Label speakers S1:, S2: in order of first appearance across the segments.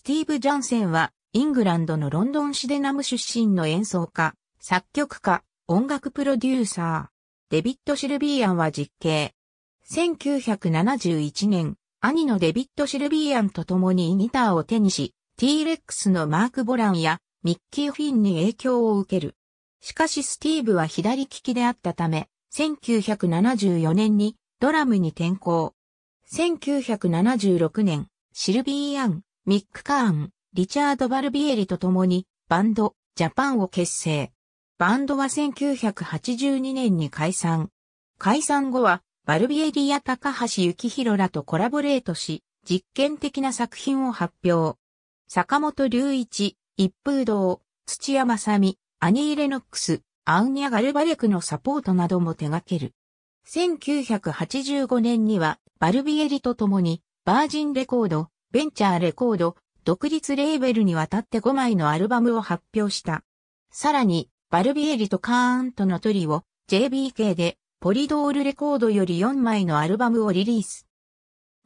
S1: スティーブ・ジャンセンは、イングランドのロンドンシデナム出身の演奏家、作曲家、音楽プロデューサー。デビッド・シルビーアンは実刑。1971年、兄のデビッド・シルビーアンと共にギターを手にし、T-Rex のマーク・ボランやミッキー・フィンに影響を受ける。しかしスティーブは左利きであったため、1974年にドラムに転向。1976年、シルビー・アン、ミック・カーン、リチャード・バルビエリと共にバンド、ジャパンを結成。バンドは1982年に解散。解散後は、バルビエリや高橋幸宏らとコラボレートし、実験的な作品を発表。坂本隆一、一風堂、土屋さみ、アニー・レノックス、アウニャ・ガルバレクのサポートなども手掛ける。1985年には、バルビエリと共に、バージンレコード、ベンチャーレコード、独立レーベルにわたって5枚のアルバムを発表した。さらに、バルビエリとカーンとのトリを JBK でポリドールレコードより4枚のアルバムをリリース。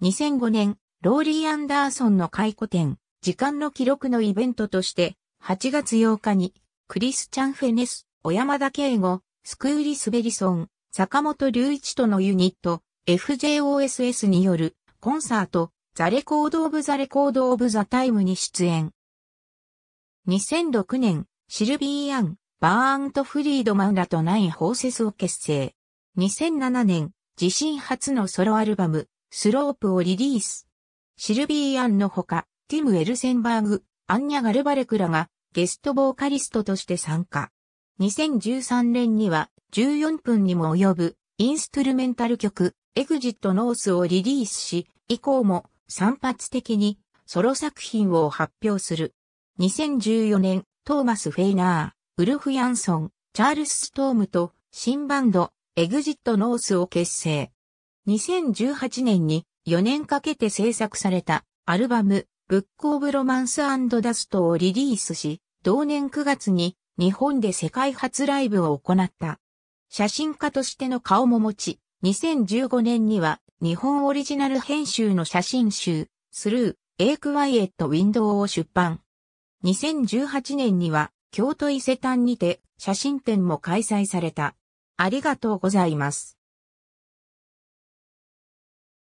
S1: 2005年、ローリー・アンダーソンの回顧展、時間の記録のイベントとして、8月8日に、クリスチャン・フェネス、小山田圭吾、スクーリス・ベリソン、坂本隆一とのユニット、FJOSS によるコンサート、ザレコード・オブ・ザ・レコード・オブ・ザ・タイムに出演。2006年、シルビー・アン、バーンとフリードマンらとナイン・ホーセスを結成。2007年、自身初のソロアルバム、スロープをリリース。シルビー・アンのほか、ティム・エルセンバーグ、アンニャ・ガルバレクらがゲストボーカリストとして参加。2013年には14分にも及ぶインストゥルメンタル曲、エグジット・ノースをリリースし、以降も散発的にソロ作品を発表する。2014年、トーマス・フェイナー、ウルフ・ヤンソン、チャールス・ストームと新バンド、エグジット・ノースを結成。2018年に4年かけて制作されたアルバム、ブック・オブ・ロマンス・ダストをリリースし、同年9月に日本で世界初ライブを行った。写真家としての顔も持ち、2015年には日本オリジナル編集の写真集、スルー、エイクワイエットウィンドウを出版。2018年には、京都伊勢丹にて写真展も開催された。ありがとうございます。